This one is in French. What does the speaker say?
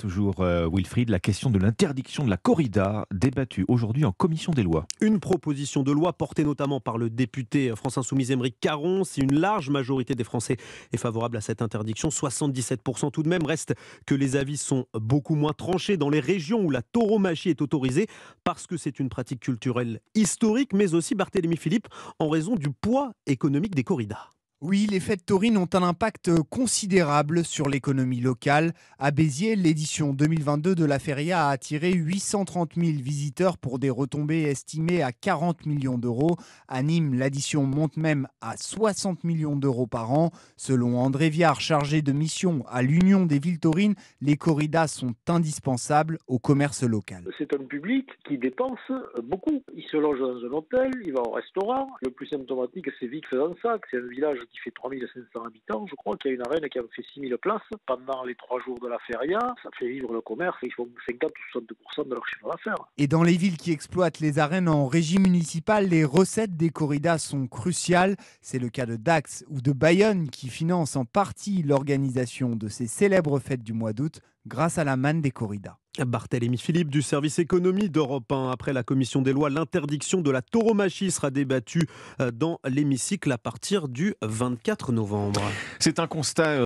Toujours euh, Wilfried, la question de l'interdiction de la corrida débattue aujourd'hui en commission des lois. Une proposition de loi portée notamment par le député France Insoumise Émeric Caron. Si une large majorité des Français est favorable à cette interdiction, 77% tout de même, reste que les avis sont beaucoup moins tranchés dans les régions où la tauromachie est autorisée parce que c'est une pratique culturelle historique, mais aussi Barthélémy Philippe en raison du poids économique des corridas. Oui, les fêtes taurines ont un impact euh, considérable sur l'économie locale. À Béziers, l'édition 2022 de la Feria a attiré 830 000 visiteurs pour des retombées estimées à 40 millions d'euros. À Nîmes, l'addition monte même à 60 millions d'euros par an. Selon André Viard, chargé de mission à l'Union des villes taurines, les corridas sont indispensables au commerce local. C'est un public qui dépense euh, beaucoup. Il se loge dans un hôtel, il va au restaurant. Le plus symptomatique, c'est Vic sac, c'est un village qui fait 3500 habitants, je crois, qu'il y a une arène qui a fait 6000 places. Pendant les trois jours de la feria, ça fait vivre le commerce, et ils font 50 ou 62% de leur chiffre d'affaires. Et dans les villes qui exploitent les arènes en régime municipal, les recettes des corridas sont cruciales. C'est le cas de Dax ou de Bayonne qui financent en partie l'organisation de ces célèbres fêtes du mois d'août grâce à la manne des corridas. Barthélémy Philippe du service économie d'Europe 1. Après la commission des lois, l'interdiction de la tauromachie sera débattue euh, dans l'hémicycle à partir du 24 novembre. C'est un constat euh,